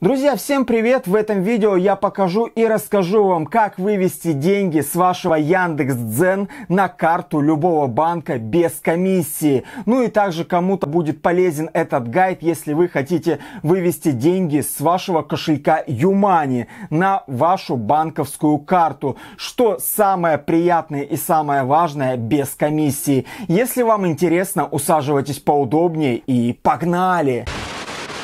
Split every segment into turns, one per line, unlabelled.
Друзья, всем привет! В этом видео я покажу и расскажу вам, как вывести деньги с вашего Яндекс.Дзен на карту любого банка без комиссии. Ну и также кому-то будет полезен этот гайд, если вы хотите вывести деньги с вашего кошелька Юмани на вашу банковскую карту. Что самое приятное и самое важное без комиссии. Если вам интересно, усаживайтесь поудобнее и погнали! Погнали!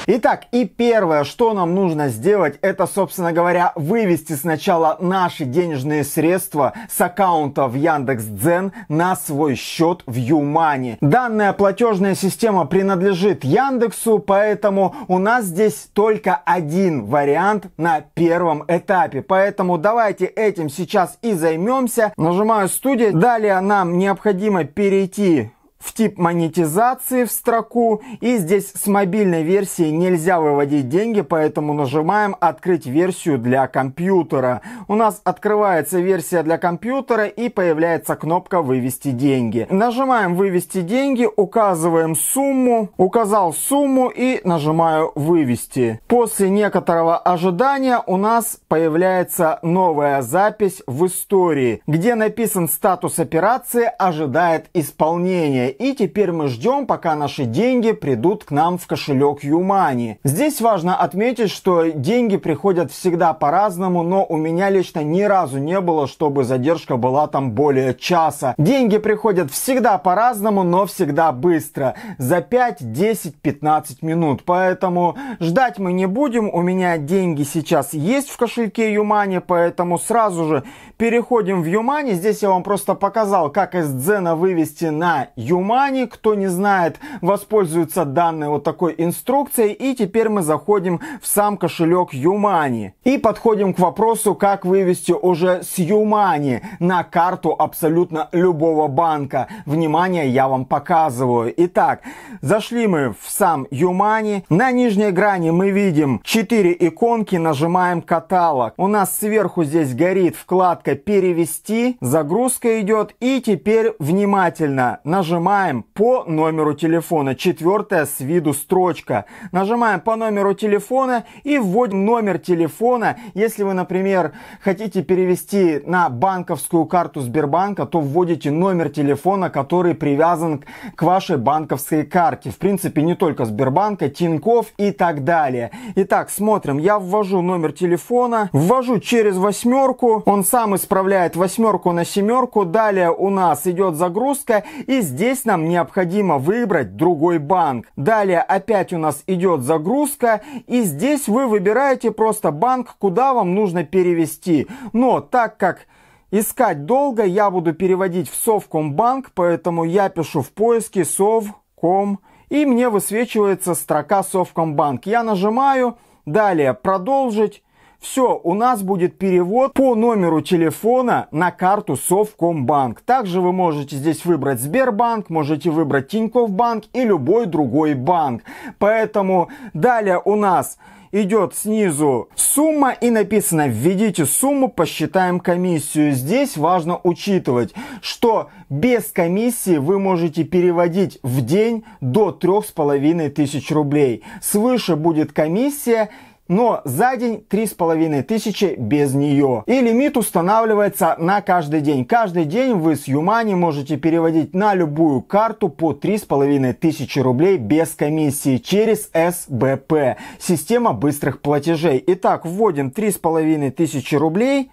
Итак, и первое, что нам нужно сделать, это, собственно говоря, вывести сначала наши денежные средства с аккаунта в Яндекс.Дзен на свой счет в Юмани. Данная платежная система принадлежит Яндексу, поэтому у нас здесь только один вариант на первом этапе. Поэтому давайте этим сейчас и займемся. Нажимаю студия. Далее нам необходимо перейти в тип монетизации в строку. И здесь с мобильной версии нельзя выводить деньги, поэтому нажимаем «Открыть версию для компьютера». У нас открывается версия для компьютера и появляется кнопка «Вывести деньги». Нажимаем «Вывести деньги», указываем сумму, указал сумму и нажимаю «Вывести». После некоторого ожидания у нас появляется новая запись в истории, где написан статус операции «Ожидает исполнения» и теперь мы ждем, пока наши деньги придут к нам в кошелек Юмани. Здесь важно отметить, что деньги приходят всегда по-разному, но у меня лично ни разу не было, чтобы задержка была там более часа. Деньги приходят всегда по-разному, но всегда быстро. За 5, 10, 15 минут. Поэтому ждать мы не будем. У меня деньги сейчас есть в кошельке Юмани, поэтому сразу же переходим в Юмани. Здесь я вам просто показал, как из Дзена вывести на Юмани Money. Кто не знает, воспользуется данной вот такой инструкцией. И теперь мы заходим в сам кошелек Юмани. И подходим к вопросу, как вывести уже с Юмани на карту абсолютно любого банка. Внимание, я вам показываю. Итак, зашли мы в сам Юмани. На нижней грани мы видим 4 иконки, нажимаем каталог. У нас сверху здесь горит вкладка «Перевести», загрузка идет. И теперь внимательно нажимаем нажимаем по номеру телефона, четвертая с виду строчка. Нажимаем по номеру телефона и вводим номер телефона. Если вы, например, хотите перевести на банковскую карту Сбербанка, то вводите номер телефона, который привязан к вашей банковской карте. В принципе, не только Сбербанка, Тинькофф и так далее. Итак, смотрим. Я ввожу номер телефона, ввожу через восьмерку, он сам исправляет восьмерку на семерку. Далее у нас идет загрузка и здесь Здесь нам необходимо выбрать другой банк. Далее опять у нас идет загрузка. И здесь вы выбираете просто банк, куда вам нужно перевести. Но так как искать долго, я буду переводить в Совкомбанк, поэтому я пишу в поиске Совком, И мне высвечивается строка Совкомбанк. Я нажимаю, далее продолжить. Все, у нас будет перевод по номеру телефона на карту Совкомбанк. Также вы можете здесь выбрать Сбербанк, можете выбрать Тинькофф банк и любой другой банк. Поэтому далее у нас идет снизу сумма и написано введите сумму, посчитаем комиссию. Здесь важно учитывать, что без комиссии вы можете переводить в день до трех с половиной тысяч рублей. Свыше будет комиссия но за день 3500 без нее. И лимит устанавливается на каждый день. Каждый день вы с Юмани можете переводить на любую карту по 3500 рублей без комиссии через СБП, система быстрых платежей. Итак, вводим 3500 рублей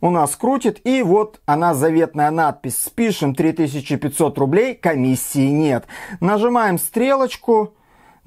у нас крутит, и вот она заветная надпись. Спишем 3500 рублей, комиссии нет. Нажимаем стрелочку,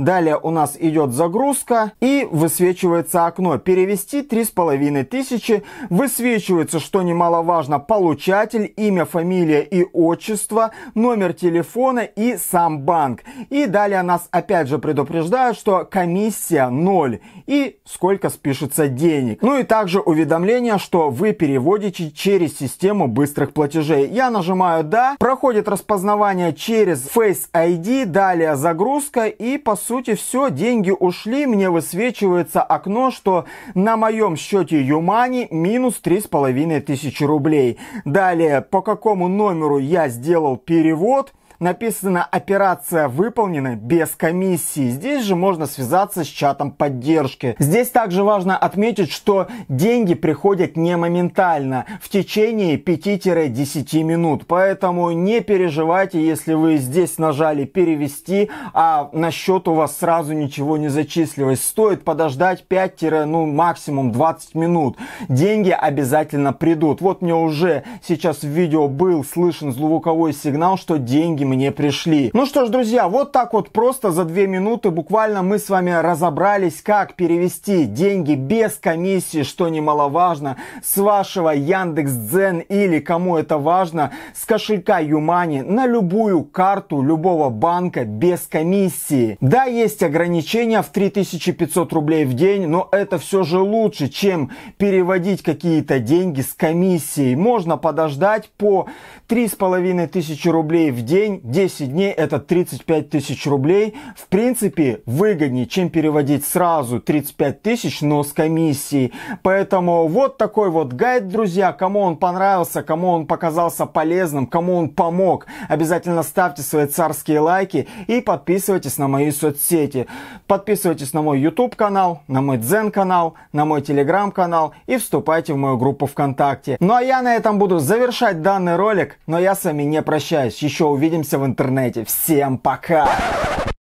Далее у нас идет загрузка и высвечивается окно. Перевести 3500. Высвечивается, что немаловажно, получатель, имя, фамилия и отчество, номер телефона и сам банк. И далее нас опять же предупреждают, что комиссия 0 и сколько спишется денег. Ну и также уведомление, что вы переводите через систему быстрых платежей. Я нажимаю «Да», проходит распознавание через Face ID, далее загрузка и по сути сути все, деньги ушли, мне высвечивается окно, что на моем счете Юмани минус 3,5 тысячи рублей. Далее, по какому номеру я сделал перевод – написано «Операция выполнена без комиссии». Здесь же можно связаться с чатом поддержки. Здесь также важно отметить, что деньги приходят не моментально, в течение 5-10 минут. Поэтому не переживайте, если вы здесь нажали «Перевести», а на счет у вас сразу ничего не зачислилось. Стоит подождать 5 ну, максимум 20 минут. Деньги обязательно придут. Вот мне уже сейчас в видео был слышен звуковой сигнал, что деньги мне пришли. Ну что ж, друзья, вот так вот просто за две минуты буквально мы с вами разобрались, как перевести деньги без комиссии, что немаловажно, с вашего Яндекс.Дзен или кому это важно, с кошелька Юмани на любую карту любого банка без комиссии. Да, есть ограничения в 3500 рублей в день, но это все же лучше, чем переводить какие-то деньги с комиссией. Можно подождать по 3500 рублей в день 10 дней это 35 тысяч рублей. В принципе, выгоднее, чем переводить сразу 35 тысяч, но с комиссией. Поэтому вот такой вот гайд, друзья. Кому он понравился, кому он показался полезным, кому он помог. Обязательно ставьте свои царские лайки и подписывайтесь на мои соцсети. Подписывайтесь на мой YouTube канал, на мой Дзен канал, на мой Telegram канал и вступайте в мою группу ВКонтакте. Ну а я на этом буду завершать данный ролик, но я с вами не прощаюсь. Еще увидимся Увидимся в интернете. Всем пока!